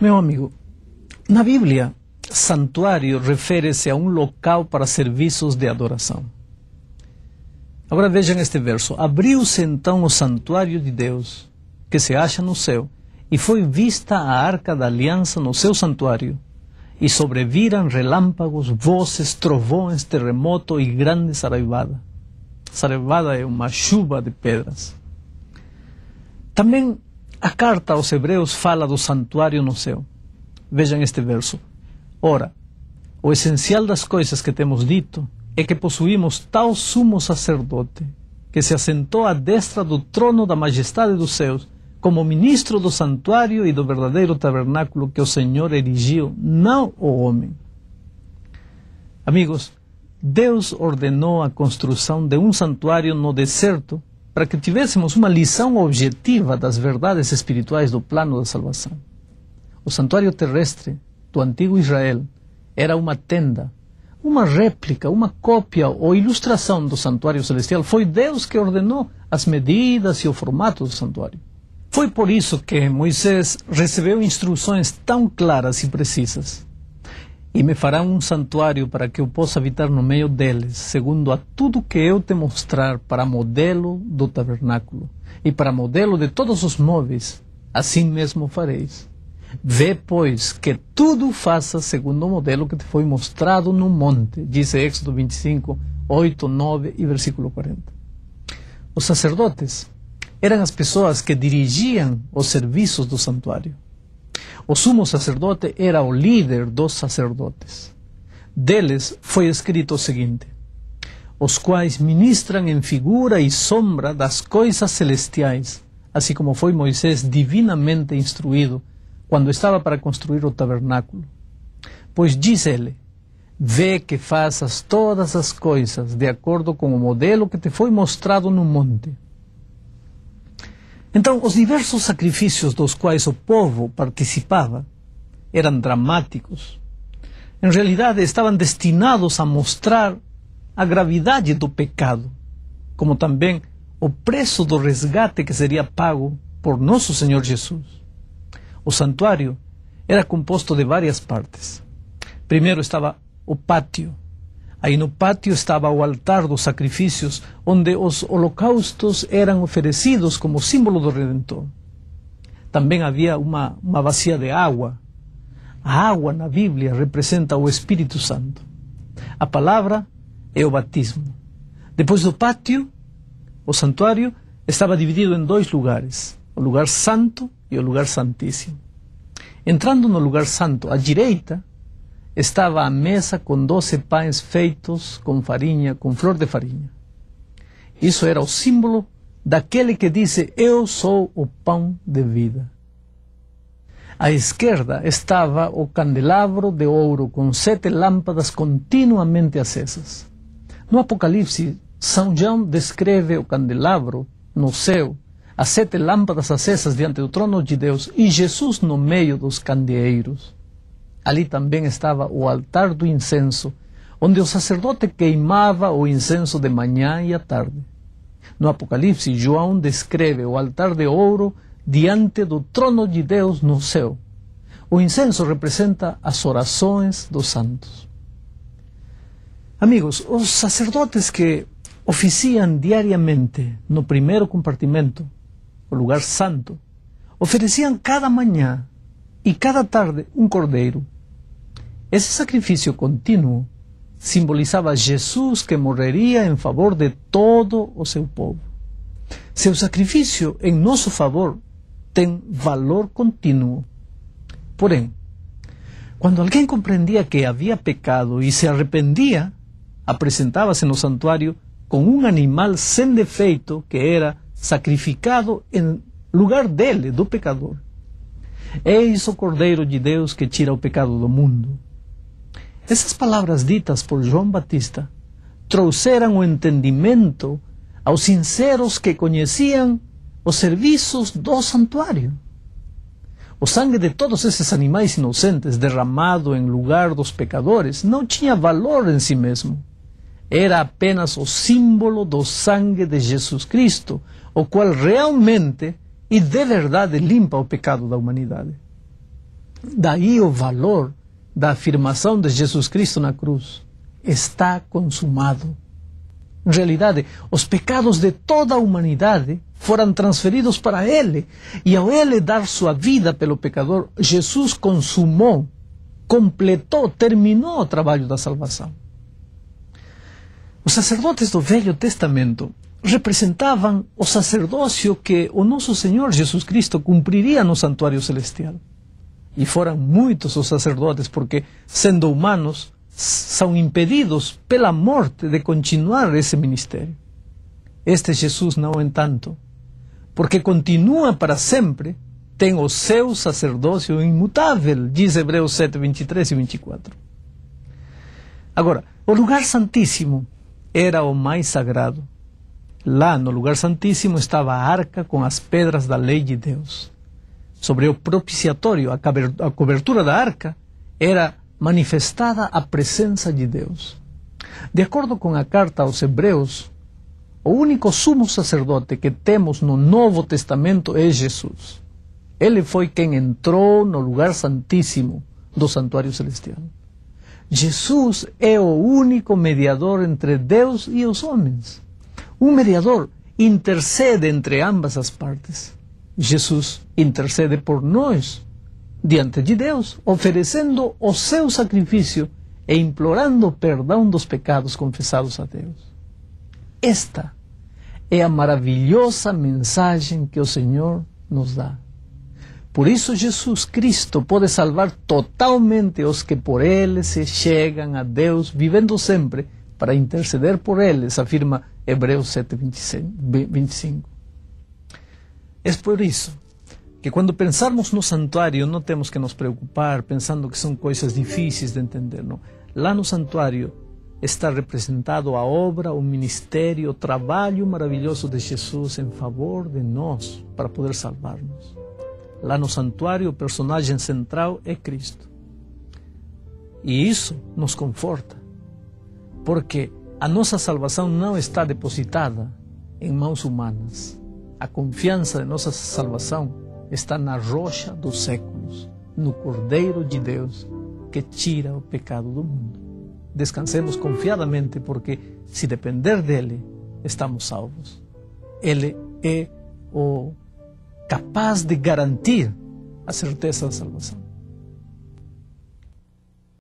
Meu amigo, na Bíblia, santuário refere-se a um local para serviços de adoração. Agora vejam este verso: Abriu-se então o santuário de Deus, que se acha no céu, e foi vista a arca da aliança no seu santuário. E sobreviram relâmpagos, voces, trovões, terremoto e grande saraivada. Saraivada é uma chuva de pedras. Também a carta aos Hebreus fala do santuário no céu. Vejam este verso. Ora, o essencial das coisas que temos dito é que possuímos tal sumo sacerdote, que se assentou à destra do trono da majestade dos céus, como ministro do santuário e do verdadeiro tabernáculo que o Senhor erigiu, não o homem. Amigos, Deus ordenou a construção de um santuário no deserto para que tivéssemos uma lição objetiva das verdades espirituais do plano da salvação. O santuário terrestre do antigo Israel era uma tenda, uma réplica, uma cópia ou ilustração do santuário celestial. Foi Deus que ordenou as medidas e o formato do santuário. Foi por isso que Moisés recebeu instruções tão claras e precisas e me fará um santuário para que eu possa habitar no meio deles, segundo a tudo que eu te mostrar para modelo do tabernáculo e para modelo de todos os móveis, assim mesmo fareis. Vê, pois, que tudo faça segundo o modelo que te foi mostrado no monte, diz Êxodo 25, 8, 9 e versículo 40. Os sacerdotes eram as pessoas que dirigiam os serviços do santuário. O sumo sacerdote era o líder dos sacerdotes. Deles foi escrito o seguinte: Os quais ministram em figura e sombra das coisas celestiais, assim como foi Moisés divinamente instruído quando estava para construir o tabernáculo. Pois diz ele: Vê que faças todas as coisas de acordo com o modelo que te foi mostrado no monte. Então, os diversos sacrifícios dos quais o povo participava eram dramáticos. Em realidade, estavam destinados a mostrar a gravidade do pecado, como também o preço do resgate que seria pago por nosso Senhor Jesus. O santuário era composto de várias partes. Primeiro estava o pátio, Aí no pátio estava o altar dos sacrifícios, onde os holocaustos eram oferecidos como símbolo do Redentor. Também havia uma, uma bacia de água. A água na Bíblia representa o Espírito Santo. A palavra é o batismo. Depois do pátio, o santuário estava dividido em dois lugares: o lugar santo e o lugar santíssimo. Entrando no lugar santo, à direita, estava à mesa com doze pães feitos com farinha, com flor de farinha. Isso era o símbolo daquele que disse: Eu sou o pão de vida. À esquerda estava o candelabro de ouro com sete lâmpadas continuamente acesas. No Apocalipse, São João descreve o candelabro no céu, as sete lâmpadas acesas diante do trono de Deus e Jesus no meio dos candeeiros. Ali também estava o altar do incenso, onde o sacerdote queimava o incenso de manhã e à tarde. No Apocalipse, João descreve o altar de ouro diante do trono de Deus no céu. O incenso representa as orações dos santos. Amigos, os sacerdotes que oficiam diariamente no primeiro compartimento, o lugar santo, ofereciam cada manhã e cada tarde um cordeiro esse sacrifício contínuo simbolizava Jesus que morreria em favor de todo o seu povo. Seu sacrifício em nosso favor tem valor contínuo. Porém, quando alguém compreendia que havia pecado e se arrependia, apresentava-se no santuário com um animal sem defeito que era sacrificado em lugar dele, do pecador. Eis o Cordeiro de Deus que tira o pecado do mundo. Essas palavras ditas por João Batista trouxeram o entendimento aos sinceros que conheciam os serviços do santuário. O sangue de todos esses animais inocentes derramado em lugar dos pecadores não tinha valor em si mesmo. Era apenas o símbolo do sangue de Jesus Cristo, o qual realmente e de verdade limpa o pecado da humanidade. Daí o valor da afirmação de Jesus Cristo na cruz: está consumado. Em realidade, os pecados de toda a humanidade foram transferidos para Ele. E ao Ele dar sua vida pelo pecador, Jesus consumou, completou, terminou o trabalho da salvação. Os sacerdotes do Velho Testamento representavam o sacerdócio que o nosso Senhor Jesus Cristo cumpriria no santuário celestial e foram muitos os sacerdotes, porque sendo humanos, são impedidos pela morte de continuar esse ministério Este Jesus no entanto, tanto, porque continua para sempre tem o seu sacerdócio imutável, diz Hebreus 7, 23 e 24. Agora, o lugar santíssimo era o mais sagrado. Lá no lugar santíssimo estava a arca com as pedras da lei de Deus sobre o propiciatório, a cobertura da arca, era manifestada a presença de Deus. De acordo com a carta aos Hebreus, o único sumo sacerdote que temos no Novo Testamento é Jesus. Ele foi quem entrou no lugar santíssimo do santuário celestial. Jesus é o único mediador entre Deus e os homens. Um mediador intercede entre ambas as partes. Jesus intercede por nós diante de Deus, oferecendo o seu sacrifício e implorando perdão dos pecados confessados a Deus. Esta é a maravilhosa mensagem que o Senhor nos dá. Por isso, Jesus Cristo pode salvar totalmente os que por ele se chegam a Deus, vivendo sempre para interceder por eles, afirma Hebreus 7, 25. Es por eso que cuando pensamos no santuario no temos que nos preocupar pensando que son cosas difíciles de entender, não. Lá no santuario está representado a obra, o ministerio, o trabalho maravilhoso de Jesus en favor de nós para poder salvarnos Lá no santuário central es Cristo. y eso nos conforta, porque a nossa salvação não está depositada em mãos humanas A confiança de nossa salvação está na rocha dos séculos, no Cordeiro de Deus que tira o pecado do mundo. Descansemos confiadamente, porque se depender dele, estamos salvos. Ele é o capaz de garantir a certeza da salvação.